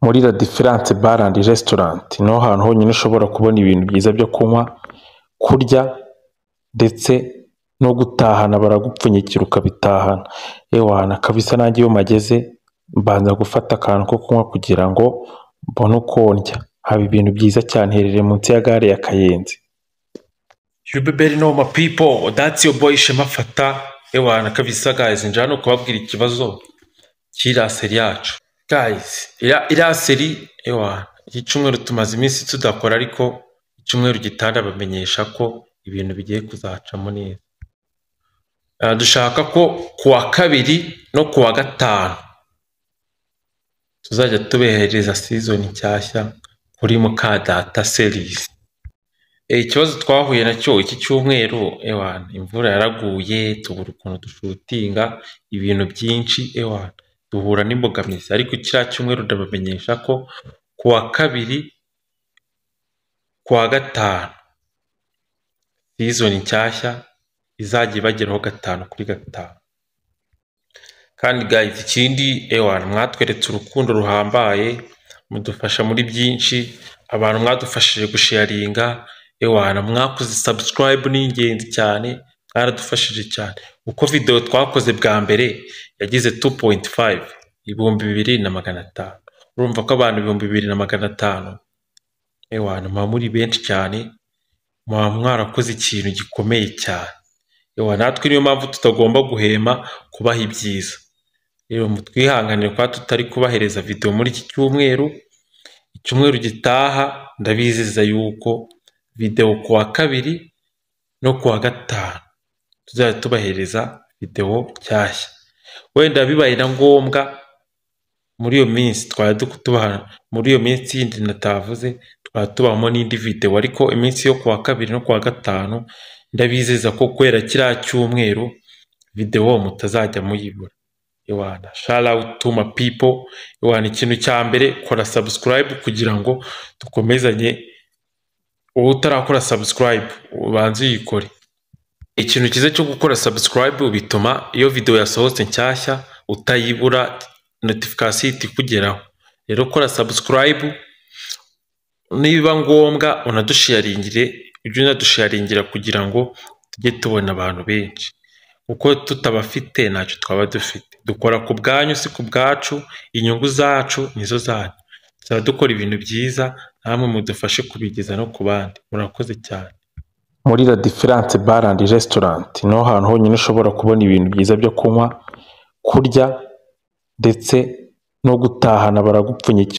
Muri La Difference Bar Restaurant niho hantu honyine ushobora kubona ibintu byiza byo kunywa, kurya ndetse no gutahana baragupfunyikira ukabitahana, ewana kabisa nanjye iyo mpageze mbanza gufata akantu ko kunywa kugira ngo mbone uko ndya, haba ibintu byiza cyane iherereye munsi ya gare ya Kayenzi. You better know my people that's your boy Shema Fata, ewana kabisa kubabwira ikibazo cy'iraseri yacu. Guys, iriya seri y'icyumweru tumaze iminsi tudakora ariko icyumweru gitaha bamenyesha ko ibintu bigiye kuzacamo neza. Ah, dushaka ko kuwa kabiri no kuwa gatanu tuzajya tubehereza sizoni nshyashya kuri mukadata serisi. Eh, ikibazo twahuye nacyo iki cyumweru ewana imvura yaraguye tubura ukuntu dushutinga ibintu byinshi ewana. duhura n'imbogamizi ariko kiriya cyumweru ndabamenyesha ko kuwa kabiri ku gatanu sizoni nshyashya izajya ibageraho gatanu kuri gatanu kandi gayizi ikindi ewana mwatweretse urukundo ruhambaye mudufasha muri byinshi abantu mwadufashije gusheyaringa ewana mwakoze sabusikarayibu ni ingenzi cyane mwaradufashije cyane uko videwo twakoze bwa mbere yagize tu poyinti fayive ibihumbi bibiri na magana atanu urumva ko abantu ibihumbi bibiri na magana atanu ewana muba muri benshi cyane muba mwarakoze ikintu gikomeye cyane ewa natwe niyo mpamvu tutagomba guhema kubaha ibyiza rero mutwihanganire kuba tutari kubahereza videwo muri iki cyumweru icyumweru gitaha ndabizeza yuko videwo ku wa kabiri no ku wa gatanu tuzajya tubahereza videwo nshyashya wenda bibaye na ngombwa muri iyo minsi twaba tubaha muri iyo minsi yindi natavuze twaba tubamo n'indi videwo ariko iminsi yo kuwa kabiri no kuwa gatanu ndabizeza ko kubera kiriya cyumweru videwo mutazajya muyibura iwana shara utuma pipo iwana ikintu cya mbere kora sabusikarayibu kugira ngo dukomezanye uwo utarakora sabusikarayibu ubanze uyikore Ikintu cyiza cyo gukora subscribe bituma iyo video yasohotse nshyashya utayibura notification ihita ikugeraho. Rero kora subscribe nibiba ngombwa unadusharingire, ujye unadusharingira kugira ngo tujye tubona abantu benshi kuko tutabafite ntacyo twaba dufite. Dukora ku bwanyu si ku bwacu, inyungu zacu nizo zanyu. Tuzaba dukora ibintu byiza namwe mudufashe kubigeza no ku bandi. Murakoze cyane. Muri La Difference Bar and Restaurant niho hantu honyine ushobora kubona ibintu byiza byo kunywa, kurya ndetse no gutahana baragupfunyikira.